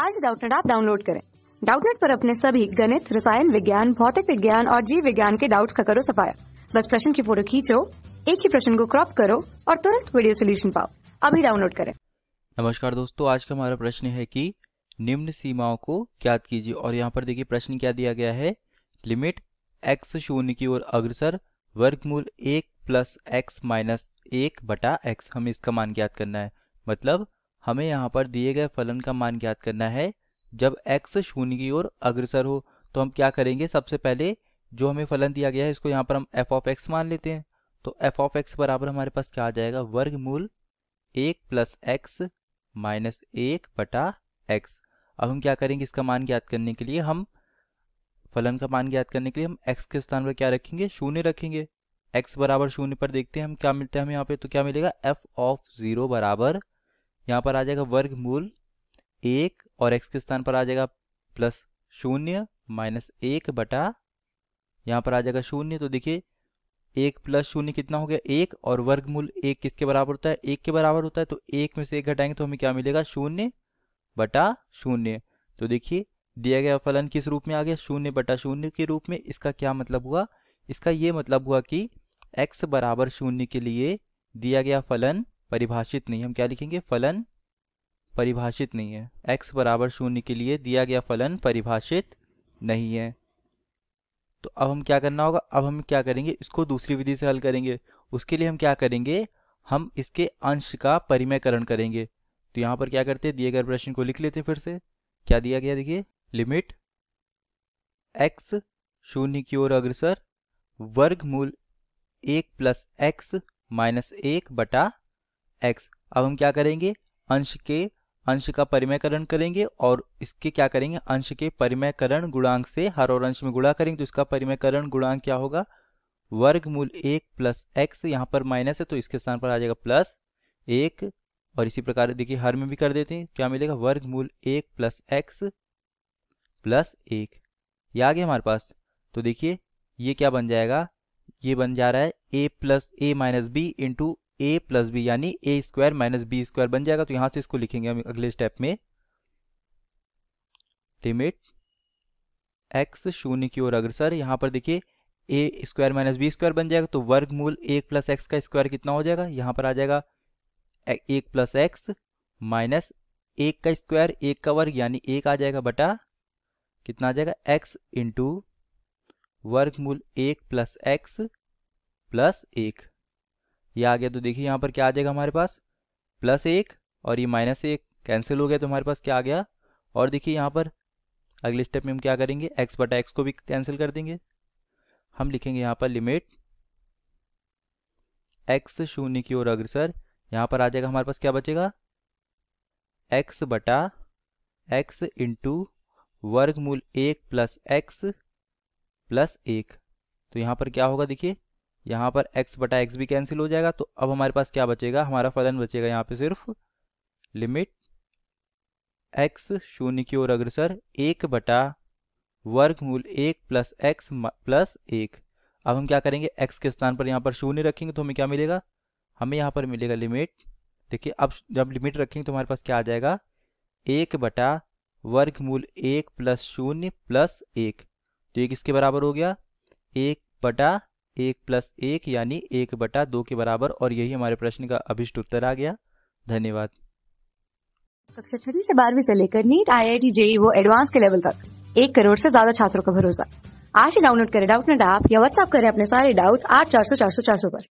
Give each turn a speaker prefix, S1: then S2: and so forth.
S1: आज डाउटनेट आप डाउनलोड करें डाउटनेट पर अपने सभी गणित रसायन विज्ञान भौतिक विज्ञान और जीव विज्ञान के डाउट्स का करो सफाया बस प्रश्न की फोटो खींचो एक ही प्रश्न को क्रॉप करो और तुरंत वीडियो सोल्यूशन पाओ अभी डाउनलोड करें
S2: नमस्कार दोस्तों आज का हमारा प्रश्न है कि निम्न सीमाओं को ज्ञात कीजिए और यहाँ पर देखिए प्रश्न क्या दिया गया है लिमिट एक्स शून्य की ओर अग्रसर वर्गमूल एक प्लस एक्स माइनस एक बटा एक्स हमें इसका मान ज्ञात करना है मतलब हमें यहाँ पर दिए गए फलन का मान ज्ञात करना है जब x शून्य की ओर अग्रसर हो तो हम क्या करेंगे सबसे पहले जो हमें फलन दिया गया है इसको यहाँ पर हम एफ ऑफ एक्स मान लेते हैं तो एफ ऑफ एक्स बराबर हमारे पास क्या आ जाएगा मूल एक प्लस एक्स माइनस एक बटा एक्स अब हम क्या करेंगे इसका मान ज्ञात करने के लिए हम फलन का मान ज्ञात करने के लिए हम एक्स के स्थान पर क्या रखेंगे शून्य रखेंगे एक्स बराबर शून्य पर देखते हैं हम क्या मिलता है हमें यहाँ पे तो क्या मिलेगा एफ ऑफ जीरो बराबर यहाँ पर आ जाएगा वर्ग मूल एक और एक्स के स्थान पर आ जाएगा प्लस शून्य माइनस एक बटा यहाँ पर आ जाएगा शून्य तो देखिए एक प्लस शून्य कितना हो गया एक और वर्गमूल एक किसके बराबर होता है एक के बराबर होता है तो एक में से एक घटाएंगे तो हमें क्या मिलेगा शून्य बटा शून्य तो देखिए दिया गया फलन किस रूप में आ गया शून्य बटा शून्य के रूप में इसका क्या मतलब हुआ इसका ये मतलब हुआ कि x बराबर शून्य के लिए दिया गया फलन परिभाषित नहीं हम क्या लिखेंगे फलन परिभाषित नहीं है x बराबर शून्य के लिए दिया गया फलन परिभाषित नहीं है तो अब हम क्या करना होगा अब हम क्या करेंगे इसको दूसरी विधि से हल करेंगे उसके लिए हम क्या करेंगे हम इसके अंश का परिमयकरण करेंगे तो यहाँ पर क्या करते दिए गए प्रश्न को लिख लेते फिर से क्या दिया गया देखिए लिमिट एक्स शून्य की ओर अग्रसर वर्गमूल एक प्लस एक्स माइनस एक बटा एक्स अब हम क्या करेंगे अंश के अंश का परिमयकरण करेंगे और इसके क्या करेंगे अंश के परिमयकरण गुणांक से हर और अंश में गुणा करेंगे तो इसका परिमयकरण गुणांक क्या होगा वर्गमूल एक प्लस एक्स यहाँ पर माइनस है तो इसके स्थान पर आ जाएगा प्लस एक और इसी प्रकार देखिए हर में भी कर देते हैं क्या मिलेगा वर्गमूल एक प्लस एक्स प्लस एक ये आ गया हमारे पास तो देखिए ये क्या बन जाएगा ये बन जा रहा है A plus A minus B into A plus B यानी A square minus B square बन जाएगा तो यहां से इसको लिखेंगे हम अगले स्टेप में लिमिट एक्स शून्य की ओर अग्रसर यहां पर देखिए A square minus B square बन जाएगा तो वर्ग मूल एक प्लस एक्स का स्क्वायर कितना हो जाएगा यहां पर आ जाएगा एक प्लस एक्स माइनस एक का स्क्वायर एक का वर्ग यानी एक आ जाएगा बटा कितना आ जाएगा एक्स इंटू वर्ग मूल एक प्लस एक्स प्लस एक ये आ गया तो देखिए यहाँ पर क्या आ जाएगा हमारे पास प्लस एक और ये माइनस एक कैंसिल हो गया तो हमारे पास क्या आ गया और देखिए यहाँ पर अगले स्टेप में हम क्या करेंगे एक्स बटा एक्स को भी कैंसिल कर देंगे हम लिखेंगे यहाँ पर लिमिट एक्स शून्य की ओर अग्रसर यहाँ पर आ जाएगा हमारे पास क्या बचेगा एक्स बटा एक्स इंटू वर्गमूल एक प्लस एक्स प्लस एक तो यहाँ पर क्या होगा देखिए यहाँ पर x बटा एक्स भी कैंसिल हो जाएगा तो अब हमारे पास क्या बचेगा हमारा फलन बचेगा यहाँ पे सिर्फ लिमिट x शून्य की ओर अग्रसर एक बटा वर्गमूल एक प्लस एक्स प्लस एक अब हम क्या करेंगे x के स्थान पर यहाँ पर शून्य रखेंगे तो हमें क्या मिलेगा हमें यहाँ पर मिलेगा लिमिट देखिए अब जब लिमिट रखेंगे तो हमारे पास क्या आ जाएगा एक बटा वर्गमूल एक प्लस शून्य प्लस एक तो एक इसके बराबर हो गया एक बटा एक प्लस एक यानी एक बटा दो के बराबर और यही हमारे प्रश्न का अभिष्ट उत्तर आ गया धन्यवाद
S1: कक्षा छठी से बारहवीं से लेकर NEET I I T JEE वो एडवांस के लेवल तक एक करोड़ से ज्यादा छात्रों का भरोसा आज ही डाउनलोड करें डाउट नेट ऐप या व्हाट्सएप करें अपने सारे डाउट्स आठ चार सौ चार सौ चार सौ पर